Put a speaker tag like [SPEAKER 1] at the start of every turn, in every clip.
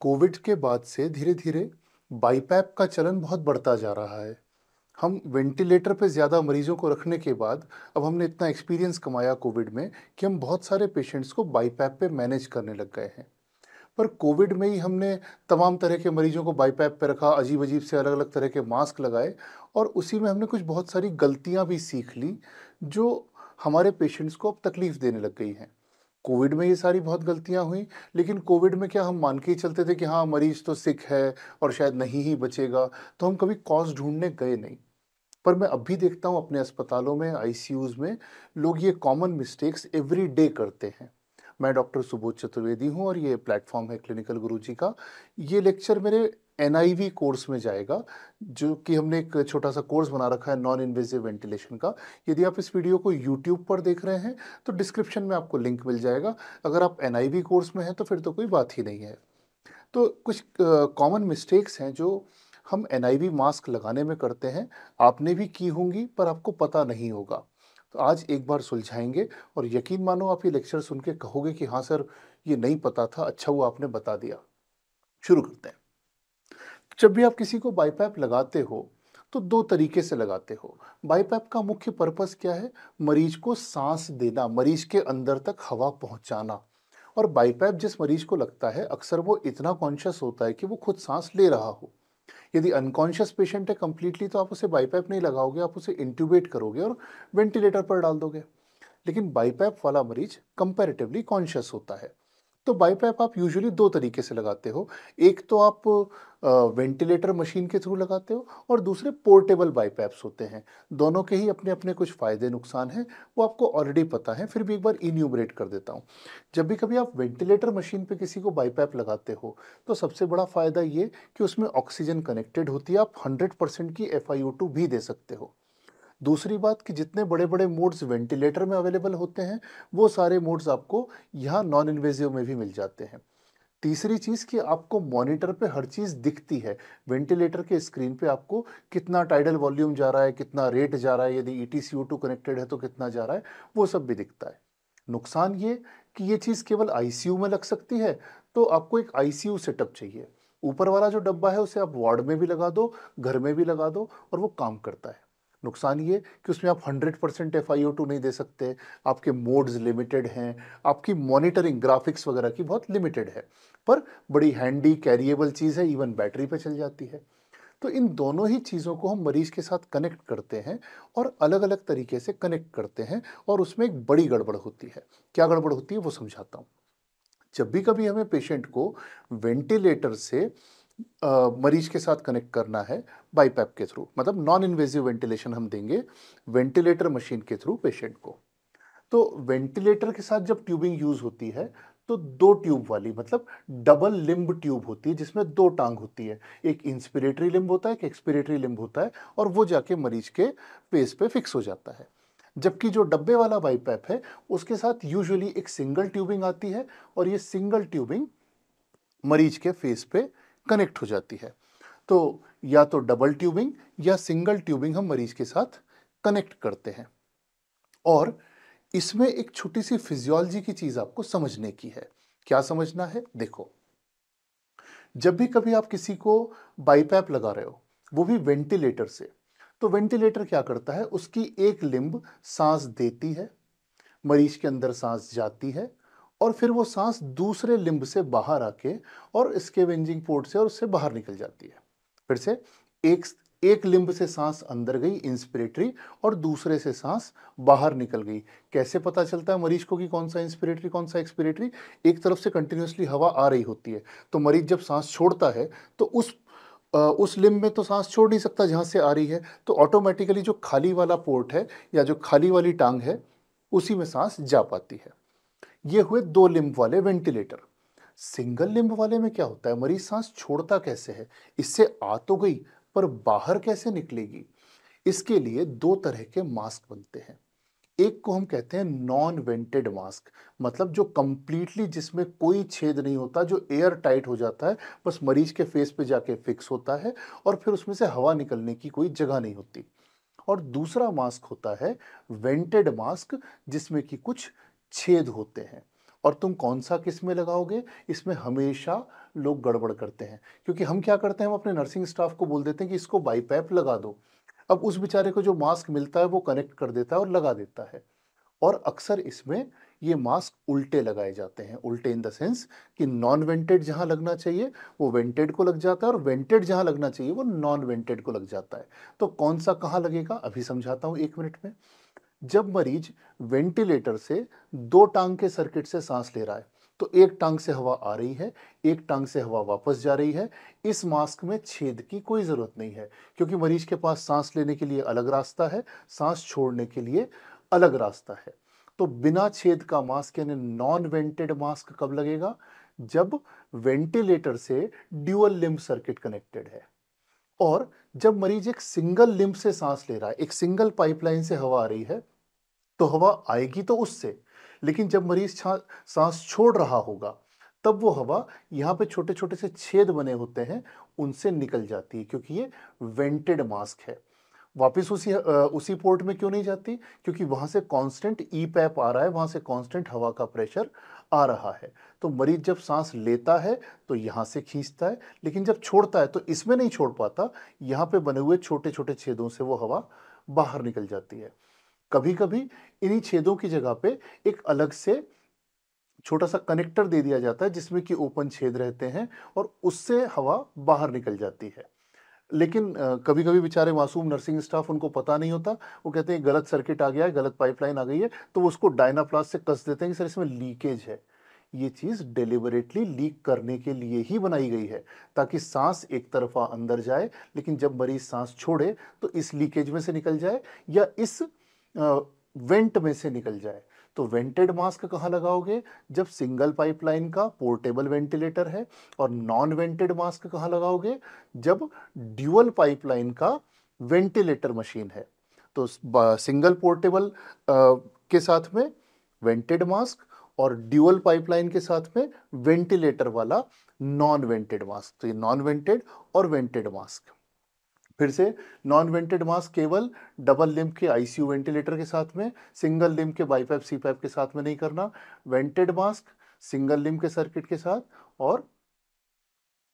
[SPEAKER 1] Covid के बाद से धीरे धीरे बाईपैप का चलन बहुत बढ़ता जा रहा है हम वेंटिलेटर पे ज़्यादा मरीजों को रखने के बाद अब हमने इतना एक्सपीरियंस कमाया कोविड में कि हम बहुत सारे पेशेंट्स को बाईपैप पे मैनेज करने लग गए हैं पर कोविड में ही हमने तमाम तरह के मरीजों को बाईपैप पे रखा अजीब अजीब से अलग अलग तरह के मास्क लगाए और उसी में हमने कुछ बहुत सारी गलतियाँ भी सीख ली जो हमारे पेशेंट्स को अब तकलीफ़ देने लग गई हैं कोविड में ये सारी बहुत गलतियां हुई लेकिन कोविड में क्या हम मान के ही चलते थे कि हाँ मरीज तो सिक है और शायद नहीं ही बचेगा तो हम कभी कॉज ढूंढने गए नहीं पर मैं अब भी देखता हूँ अपने अस्पतालों में आई में लोग ये कॉमन मिस्टेक्स एवरी डे करते हैं मैं डॉक्टर सुबोध चतुर्वेदी हूँ और ये प्लेटफॉर्म है क्लिनिकल गुरुजी का ये लेक्चर मेरे एन कोर्स में जाएगा जो कि हमने एक छोटा सा कोर्स बना रखा है नॉन इन्वेजिव वेंटिलेशन का यदि आप इस वीडियो को यूट्यूब पर देख रहे हैं तो डिस्क्रिप्शन में आपको लिंक मिल जाएगा अगर आप एन कोर्स में हैं तो फिर तो कोई बात ही नहीं है तो कुछ कॉमन uh, मिस्टेक्स हैं जो हम एन मास्क लगाने में करते हैं आपने भी की होंगी पर आपको पता नहीं होगा तो आज एक बार सुलझाएंगे और यकीन मानो आप ये लेक्चर सुन के कहोगे कि हाँ सर ये नहीं पता था अच्छा हुआ आपने बता दिया शुरू करते हैं जब भी आप किसी को बाईपैप लगाते हो तो दो तरीके से लगाते हो बाईपैप का मुख्य पर्पस क्या है मरीज को सांस देना मरीज के अंदर तक हवा पहुंचाना और बाईपैप जिस मरीज को लगता है अक्सर वो इतना कॉन्शियस होता है कि वो खुद सांस ले रहा हो यदि अनकॉन्शियस पेशेंट है कम्प्लीटली तो आप उसे बाईपैप नहीं लगाओगे आप उसे इंट्यूबेट करोगे और वेंटिलेटर पर डाल दोगे लेकिन बाईपैप वाला मरीज कंपेरेटिवली कॉन्शियस होता है तो बाईपैप आप यूजुअली दो तरीके से लगाते हो एक तो आप वेंटिलेटर मशीन के थ्रू लगाते हो और दूसरे पोर्टेबल बाईपैप्स होते हैं दोनों के ही अपने अपने कुछ फ़ायदे नुकसान हैं वो आपको ऑलरेडी पता है फिर भी एक बार इन्यूमरेट कर देता हूँ जब भी कभी आप वेंटिलेटर मशीन पे किसी को बाईपैप लगाते हो तो सबसे बड़ा फ़ायदा ये कि उसमें ऑक्सीजन कनेक्टेड होती है आप हंड्रेड परसेंट की एफ भी दे सकते हो दूसरी बात कि जितने बड़े बड़े मोड्स वेंटिलेटर में अवेलेबल होते हैं वो सारे मोड्स आपको यहाँ नॉन इन्वेजिव में भी मिल जाते हैं तीसरी चीज़ कि आपको मॉनिटर पे हर चीज़ दिखती है वेंटिलेटर के स्क्रीन पे आपको कितना टाइडल वॉल्यूम जा रहा है कितना रेट जा रहा है यदि ई टी कनेक्टेड है तो कितना जा रहा है वो सब भी दिखता है नुकसान ये कि ये चीज़ केवल आई में लग सकती है तो आपको एक आई सेटअप चाहिए ऊपर वाला जो डब्बा है उसे आप वार्ड में भी लगा दो घर में भी लगा दो और वो काम करता है नुकसान ये कि उसमें आप 100 परसेंट एफ नहीं दे सकते आपके मोड्स लिमिटेड हैं आपकी मॉनिटरिंग ग्राफिक्स वगैरह की बहुत लिमिटेड है पर बड़ी हैंडी कैरिएबल चीज़ है इवन बैटरी पर चल जाती है तो इन दोनों ही चीज़ों को हम मरीज़ के साथ कनेक्ट करते हैं और अलग अलग तरीके से कनेक्ट करते हैं और उसमें एक बड़ी गड़बड़ होती है क्या गड़बड़ होती है वो समझाता हूँ जब भी कभी हमें पेशेंट को वेंटिलेटर से मरीज के साथ कनेक्ट करना है बाईपैप के थ्रू मतलब नॉन इन्वेजिव वेंटिलेशन हम देंगे वेंटिलेटर मशीन के थ्रू पेशेंट को तो वेंटिलेटर के साथ जब ट्यूबिंग यूज़ होती है तो दो ट्यूब वाली मतलब डबल लिम्ब ट्यूब होती है जिसमें दो टांग होती है एक इंस्पिरेटरी लिम्ब होता है एक एक्सपिरेटरी लिम्ब होता है और वो जाके मरीज के पेस पे फिक्स हो जाता है जबकि जो डब्बे वाला बाईपैप है उसके साथ यूजुअली एक सिंगल ट्यूबिंग आती है और ये सिंगल ट्यूबिंग मरीज के फेस पे कनेक्ट हो जाती है तो या तो डबल ट्यूबिंग या सिंगल ट्यूबिंग हम मरीज के साथ कनेक्ट करते हैं और इसमें एक छोटी सी फिजियोलॉजी की चीज़ आपको समझने की है क्या समझना है देखो जब भी कभी आप किसी को बाईपैप लगा रहे हो वो भी वेंटिलेटर से तो वेंटिलेटर क्या करता है उसकी एक लिंब सांस देती है मरीज के अंदर सांस जाती है और फिर वो सांस दूसरे लिम्ब से बाहर आके और स्केवेंजिंग पोर्ट से और उससे बाहर निकल जाती है फिर से एक एक लिम्ब से सांस अंदर गई इंस्पिरेटरी और दूसरे से सांस बाहर निकल गई कैसे पता चलता है मरीज को कि कौन सा इंस्पिरेटरी कौन सा एक्सपिरेटरी एक तरफ से कंटिन्यूसली हवा आ रही होती है तो मरीज जब सांस छोड़ता है तो उस उस लिम्ब में तो सांस छोड़ नहीं सकता जहाँ से आ रही है तो ऑटोमेटिकली जो खाली वाला पोर्ट है या जो खाली वाली टांग है उसी में सांस जा पाती है ये हुए दो लिम्ब वाले वेंटिलेटर सिंगल लिम्ब वाले में क्या होता है मरीज सांस छोड़ता कैसे है इससे आ तो गई पर बाहर कैसे निकलेगी इसके लिए दो तरह के मास्क बनते हैं एक को हम कहते हैं नॉन वेंटेड मास्क मतलब जो कम्प्लीटली जिसमें कोई छेद नहीं होता जो एयर टाइट हो जाता है बस मरीज के फेस पे जाके फिक्स होता है और फिर उसमें से हवा निकलने की कोई जगह नहीं होती और दूसरा मास्क होता है वेंटेड मास्क जिसमें कि कुछ छेद होते हैं और तुम कौन सा किस में लगाओगे इसमें हमेशा लोग गड़बड़ करते हैं क्योंकि हम क्या करते हैं हम अपने नर्सिंग स्टाफ को बोल देते हैं कि इसको बाईपैप लगा दो अब उस बेचारे को जो मास्क मिलता है वो कनेक्ट कर देता है और लगा देता है और अक्सर इसमें ये मास्क उल्टे लगाए जाते हैं उल्टे इन द सेंस कि नॉन वेंटेड जहाँ लगना चाहिए वो वेंटेड को लग जाता है और वेंटेड जहाँ लगना चाहिए वो नॉन वेंटेड को लग जाता है तो कौन सा कहाँ लगेगा अभी समझाता हूँ एक मिनट में जब मरीज वेंटिलेटर से दो टांग के सर्किट से सांस ले रहा है तो एक टांग से हवा आ रही है एक टांग से हवा वापस जा रही है इस मास्क में छेद की कोई ज़रूरत नहीं है क्योंकि मरीज के पास सांस लेने के लिए अलग रास्ता है सांस छोड़ने के लिए अलग रास्ता है तो बिना छेद का मास्क यानी नॉन वेंटेड मास्क कब लगेगा जब वेंटिलेटर से ड्यूअल लिम्ब सर्किट कनेक्टेड है और जब मरीज एक सिंगल लिम्ब से सांस ले रहा है एक सिंगल पाइपलाइन से हवा आ रही है तो हवा आएगी तो उससे लेकिन जब मरीज सांस छोड़ रहा होगा तब वो हवा यहाँ पे छोटे छोटे से छेद बने होते हैं उनसे निकल जाती है क्योंकि ये वेंटेड मास्क है वापस उसी उसी पोर्ट में क्यों नहीं जाती क्योंकि वहाँ से कांस्टेंट ई पैप आ रहा है वहाँ से कांस्टेंट हवा का प्रेशर आ रहा है तो मरीज जब सांस लेता है तो यहाँ से खींचता है लेकिन जब छोड़ता है तो इसमें नहीं छोड़ पाता यहाँ पे बने हुए छोटे छोटे छेदों से वो हवा बाहर निकल जाती है कभी कभी इन्हीं छेदों की जगह पे एक अलग से छोटा सा कनेक्टर दे दिया जाता है जिसमें कि ओपन छेद रहते हैं और उससे हवा बाहर निकल जाती है लेकिन कभी कभी बेचारे मासूम नर्सिंग स्टाफ उनको पता नहीं होता वो कहते हैं गलत सर्किट आ गया है गलत पाइपलाइन आ गई है तो वो उसको डायनाप्लास से कस देते हैं कि सर इसमें लीकेज है ये चीज़ डिलिबरेटली लीक करने के लिए ही बनाई गई है ताकि सांस एक तरफा अंदर जाए लेकिन जब मरीज सांस छोड़े तो इस लीकेज में से निकल जाए या इस वेंट में से निकल जाए तो वेंटेड मास्क कहाँ लगाओगे जब सिंगल पाइपलाइन का पोर्टेबल वेंटिलेटर है और नॉन वेंटेड मास्क कहाँ लगाओगे जब ड्यूअल पाइपलाइन का वेंटिलेटर मशीन है तो सिंगल पोर्टेबल के साथ में वेंटेड मास्क और ड्यूअल पाइपलाइन के साथ में वेंटिलेटर वाला नॉन वेंटेड मास्क तो ये नॉन वेंटेड और वेंटेड मास्क फिर से नॉन वेंटेड मास्क केवल डबल लिम्ब के आईसीयू वेंटिलेटर के साथ में सिंगल लिम्ब के बाईपैप सीपैप के साथ में नहीं करना वेंटेड मास्क सिंगल लिम्ब के सर्किट के साथ और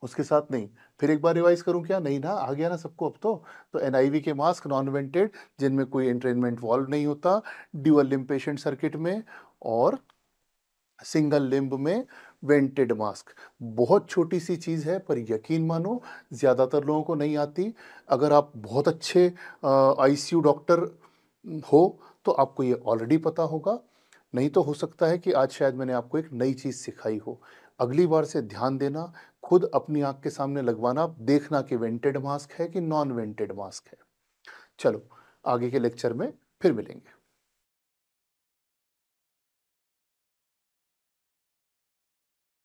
[SPEAKER 1] उसके साथ नहीं फिर एक बार रिवाइज करूं क्या नहीं ना आ गया ना सबको अब तो तो एनआईवी के मास्क नॉन वेंटेड जिनमें कोई एंट्रेनमेंट वॉल्व नहीं होता ड्यूअल लिम्ब पेशेंट सर्किट में और सिंगल लिम्ब में वेंटेड मास्क बहुत छोटी सी चीज़ है पर यकीन मानो ज़्यादातर लोगों को नहीं आती अगर आप बहुत अच्छे आईसीयू डॉक्टर हो तो आपको ये ऑलरेडी पता होगा नहीं तो हो सकता है कि आज शायद मैंने आपको एक नई चीज़ सिखाई हो अगली बार से ध्यान देना खुद अपनी आंख के सामने लगवाना देखना कि वेंटेड मास्क है कि नॉन वेंटेड मास्क है चलो आगे के लेक्चर में फिर मिलेंगे